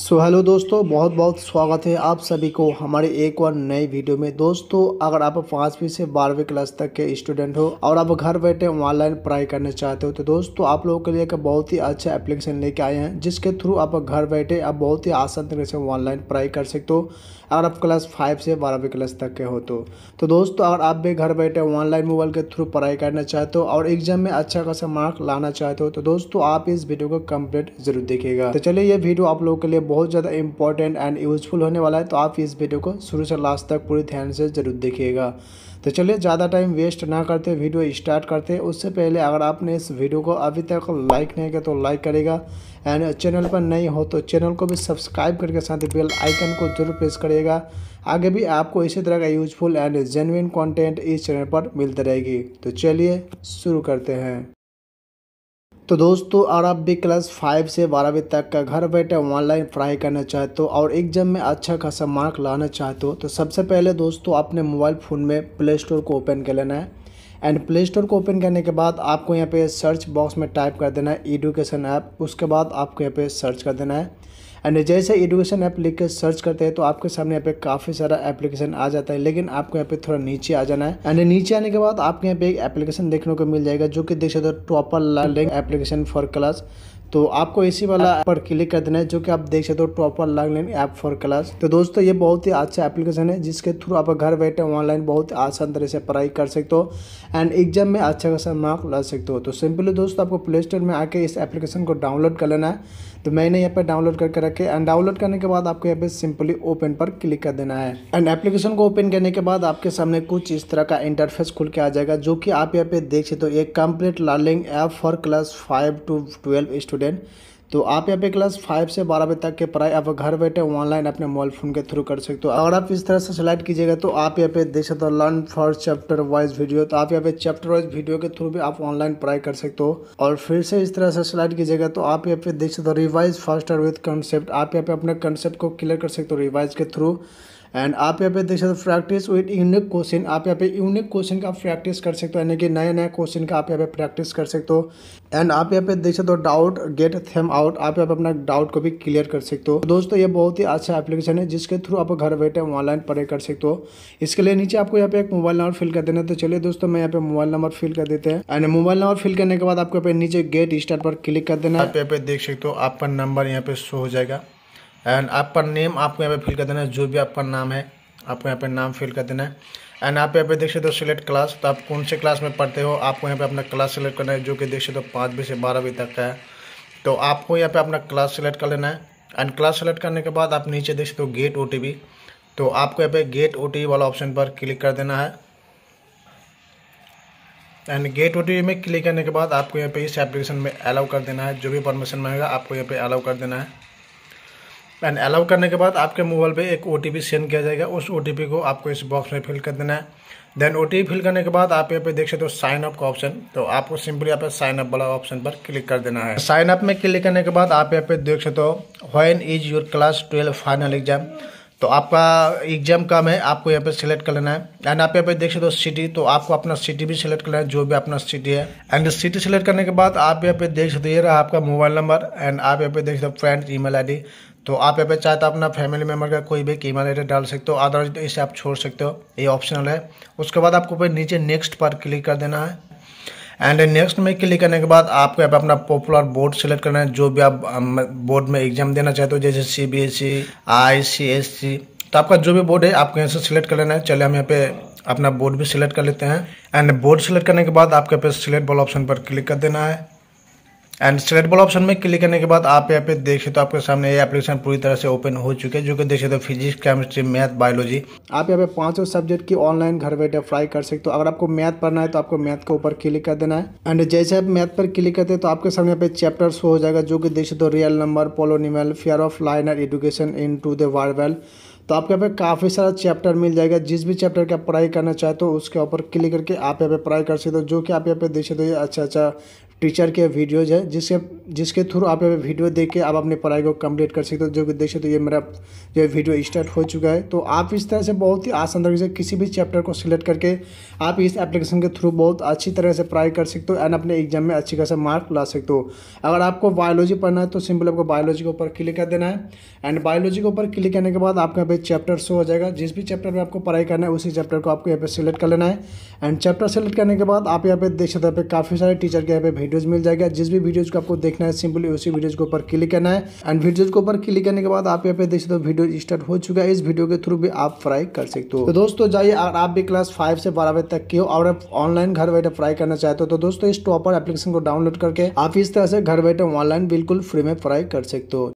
सो so, hello दोस्तों बहुत बहुत स्वागत है आप सभी को हमारे एक और नए वीडियो में दोस्तों अगर आप पाँचवीं से बारहवीं क्लास तक के स्टूडेंट हो और आप घर बैठे ऑनलाइन पढ़ाई करना चाहते हो तो दोस्तों आप लोगों के लिए एक बहुत ही अच्छा एप्लीकेशन लेके आए हैं जिसके थ्रू आप घर बैठे आप बहुत ही आसान तरीके से ऑनलाइन पढ़ाई कर सकते हो अगर आप क्लास फाइव से बारहवीं क्लास तक के हो तो तो दोस्तों अगर आप भी घर बैठे ऑनलाइन मोबाइल के थ्रू पढ़ाई करना चाहते हो और एग्जाम में अच्छा खासा मार्क लाना चाहते हो तो दोस्तों आप इस वीडियो को कम्प्लीट जरूर देखिएगा तो चलिए ये वीडियो आप लोगों के लिए बहुत ज़्यादा इंपॉर्टेंट एंड यूज़फुल होने वाला है तो आप इस वीडियो को शुरू से लास्ट तक पूरे ध्यान से जरूर देखिएगा तो चलिए ज़्यादा टाइम वेस्ट ना करते वीडियो स्टार्ट करते हैं उससे पहले अगर आपने इस वीडियो को अभी तक लाइक नहीं किया तो लाइक करेगा एंड चैनल पर नहीं हो तो चैनल को भी सब्सक्राइब करके साथ ही बेल आइकन को जरूर प्रेस करिएगा आगे भी आपको इसी तरह का यूजफुल एंड जेनविन कंटेंट इस चैनल पर मिलती रहेगी तो चलिए शुरू करते हैं तो दोस्तों और आप भी क्लास फाइव से बारहवीं तक का घर बैठे ऑनलाइन पढ़ाई करना चाहते हो और एग्जाम में अच्छा खासा मार्क लाना चाहते हो तो सबसे पहले दोस्तों अपने मोबाइल फ़ोन में प्ले स्टोर को ओपन कर लेना है एंड प्ले स्टोर को ओपन करने के बाद आपको यहाँ पे सर्च बॉक्स में टाइप कर देना है एडुकेशन ऐप उसके बाद आपको यहाँ पे सर्च कर देना है एंड जैसे एडुकेशन ऐप लिख के सर्च करते हैं तो आपके सामने यहाँ पे काफ़ी सारा एप्लीकेशन आ जाता है लेकिन आपको यहाँ पे थोड़ा नीचे आ जाना है एंड नीचे आने के बाद आपके यहाँ पे एक एप्लीकेशन देखने को मिल जाएगा जो कि देख सकते हो topper learning application for class तो आपको इसी वाला ऐप पर क्लिक कर देना है जो कि आप देख सकते हो topper line app for class तो दोस्तों ये बहुत ही अच्छा एप्लीकेशन है जिसके थ्रू आप घर बैठे ऑनलाइन बहुत आसान तरह से पढ़ाई कर सकते हो एंड एग्जाम में अच्छा खासा मार्क ला सकते हो तो सिंपली दोस्तों आपको प्ले स्टोर में आके इस एप्लीकेशन को डाउनलोड कर लेना है तो मैंने यहाँ पर डाउनलोड करके रखे एंड डाउनलोड करने के बाद आपको यहाँ पे सिंपली ओपन पर क्लिक कर देना है एंड एप्लीकेशन को ओपन करने के बाद आपके सामने कुछ इस तरह का इंटरफेस खुल के आ जाएगा जो कि आप यहाँ पे देख सकते हो तो एक complete learning app for class five to twelve student तो आप यहाँ पे क्लास फाइव से बारह बजे तक के पढ़ाई आप घर बैठे ऑनलाइन अपने मोबाइल फ़ोन के थ्रू कर सकते हो अगर आप इस तरह से सेलेक्ट कीजिएगा तो आप यहाँ पे देख सकते हो learn for chapter wise video तो आप यहाँ पे चैप्टर वाइज वीडियो के थ्रू भी आप ऑनलाइन पढ़ाई कर सकते हो और फिर से इस तरह से सेलेक्ट कीजिएगा तो आप यहाँ पे देख सकते हो रिवाइज फास्टर विथ कंसेप्ट आप यहाँ पे अपने कंसेप्ट को क्लियर कर सकते हो रिवाइज के थ्रू एंड आप यहाँ पे देख सकते हो प्रैक्टिस विद यूनिक क्वेश्चन आप यहाँ पे यूनिक क्वेश्चन का प्रैक्टिस कर सकते हो यानी कि नए नए क्वेश्चन का आप यहाँ पे प्रैक्टिस कर सकते हो एंड आप यहाँ पे देख सकते हो डाउट गेट थेम आउट आप यहाँ पे अपना डाउट को भी क्लियर कर सकते हो दोस्तों ये बहुत ही अच्छा एप्लीकेशन है जिसके थ्रू आप घर बैठे ऑनलाइन पढ़ाई कर सकते हो इसके लिए नीचे आपको यहाँ पे एक मोबाइल नंबर फिल कर देना तो चलिए दोस्तों मैं यहाँ पे मोबाइल नंबर फिल कर देते हैं एंड मोबाइल नंबर फिल करने के बाद आपको यहाँ पे नीचे गेट स्टार्ट पर क्लिक कर देना आप यहाँ पे देख सकते हो आपका नंबर यहाँ पे शो हो जाएगा एंड आपका नेम आपको यहाँ पे फिल कर देना है जो भी आपका नाम है आपको यहाँ पे नाम फिल कर देना है एंड आप यहाँ पे देख सकते हो सिलेक्ट क्लास तो आप कौन से क्लास में पढ़ते हो आपको यहाँ पे अपना क्लास सिलेक्ट करना है जो कि देख सकते हो बजे से बारह बजे तक का है तो आपको यहाँ पे अपना क्लास सिलेक्ट कर लेना है एंड क्लास सेलेक्ट करने के बाद आप नीचे देख सकते हो गेट ओ तो आपको यहाँ पे गेट ओ वाला ऑप्शन पर क्लिक कर देना है एंड गेट ओ में क्लिक करने के बाद आपको यहाँ पे इस एप्लीकेशन में अलाउ कर देना है जो भी परमिशन मांगेगा आपको यहाँ पे अलाउ कर देना है एंड अलाउ करने के बाद आपके मोबाइल पे एक ओ सेंड किया जाएगा उस ओ को आपको इस बॉक्स में फिल कर देना है देन ओ फिल करने के बाद आप यहाँ पे देख सकते हो साइन अप का ऑप्शन तो आपको सिंपली यहाँ पे साइन अप वाला ऑप्शन पर क्लिक कर देना है साइन अप में क्लिक करने के बाद आप यहाँ पे देख सकते हो when is your class twelve final exam तो आपका एग्जाम कम है आपको यहाँ पे सिलेक्ट कर लेना है एंड आप यहाँ पे देख सकते हो सिटी तो आपको अपना सिटी भी सिलेक्ट करना है जो भी अपना सिटी है एंड सिटी सिलेक्ट करने के बाद आप यहाँ पे देख सकते हो ये रहा आपका मोबाइल नंबर एंड आप यहाँ पे देख सकते हो फ्रेंड ईमेल आईडी तो आप यहाँ पे चाहे तो अपना फैमिली मेम्बर का कोई भी कीमा लेटर डाल सकते हो अदरवाइज तो इसे आप छोड़ सकते हो ये ऑप्शनल है उसके बाद आपको पे नीचे नेक्स्ट पर क्लिक कर देना है एंड नेक्स्ट में क्लिक करने के बाद आपको यहाँ पे अपना पॉपुलर बोर्ड सेलेक्ट करना है जो भी आप बोर्ड में एग्जाम देना चाहते हो जैसे C B S E I C S C तो आपका जो भी बोर्ड है आपको यहाँ से सिलेक्ट कर लेना है चलिए हम यहाँ पे अपना बोर्ड भी सिलेक्ट कर लेते हैं एंड बोर्ड सिलेक्ट करने के बाद आपके यहाँ पे सिलेक्ट बॉल ऑप्शन पर क्लिक कर देना है एंड बॉल ऑप्शन में क्लिक करने के बाद आप यहाँ पे देख सकते हो आपके सामने ये एप्लीकेशन पूरी तरह से ओपन हो चुके हैं जो कि देख सकते हो फिजिक्स केमिस्ट्री मैथ बायोलॉजी आप यहाँ पे पांचों सब्जेक्ट की ऑनलाइन घर बैठे अप्लाई कर सकते हो अगर आपको मैथ पढ़ना है तो आपको मैथ के ऊपर क्लिक कर देना है एंड जैसे आप मैथ पर क्लिक करते हैं तो आपके सामने यहाँ पे चैप्टर शो हो जाएगा जो कि देख सकते हो real number polynomial pair of linear equation in two the world तो आपके यहाँ पे काफ़ी सारा चैप्टर मिल जाएगा जिस भी चैप्टर की आप पढ़ाई करना चाहते हो उसके ऊपर क्लिक करके आप यहाँ पे पढ़ाई कर सकते हो जो कि आप यहाँ पे देख सकते हो अच्छा अच्छा टीचर के वीडियोज है जिसके जिसके थ्रू आप यहाँ पे वीडियो देख के आप अपनी पढ़ाई को कम्प्लीट कर सकते हो जो कि देख सकते हो ये मेरा जो वीडियो स्टार्ट हो चुका है तो आप इस तरह से बहुत ही आसान तरीके से किसी भी चैप्टर को सिलेक्ट करके आप इस एप्लीकेशन के थ्रू बहुत अच्छी तरह से पढ़ाई कर सकते हो एंड अपने एग्जाम में अच्छी खासा मार्क ला सकते हो अगर आपको बायोलॉजी पढ़ना है तो सिंपल आपको बायोलॉजी के ऊपर क्लिक कर देना है एंड बायोलॉजी के ऊपर क्लिक करने के बाद आपके यहाँ पे चैप्टर शो हो जाएगा जिस भी चैप्टर में आपको पढ़ाई करना है उसी चैप्टर को आपको यहाँ पे सिलेक्ट कर लेना है एंड चैप्टर सेलेक्ट करने के बाद आप यहाँ पे देख सकते हैं काफ़ी सारे टीचर के यहाँ पे वीडियोज़ मिल जाएगा जिस भी वीडियोज़ को आपको देखना है सिंपली उसी वीडियोज़ के ऊपर क्लिक करना है एंड वीडियोज़ के ऊपर क्लिक करने के बाद आप यहाँ पे देख सकते हो वीडियो स्टार्ट हो चुका है इस वीडियो के थ्रू भी आप फ्राई कर सकते हो तो दोस्तों जाइए अगर आप भी क्लास फाइव से बारह बजे तक के हो और आप ऑनलाइन घर बैठे फ्राई करना चाहते हो तो दोस्तों इस टॉपर एप्लीकेशन को डाउनलोड करके आप इस तरह से घर बैठे ऑनलाइन बिल्कुल फ्री में फ्राई कर सकते हो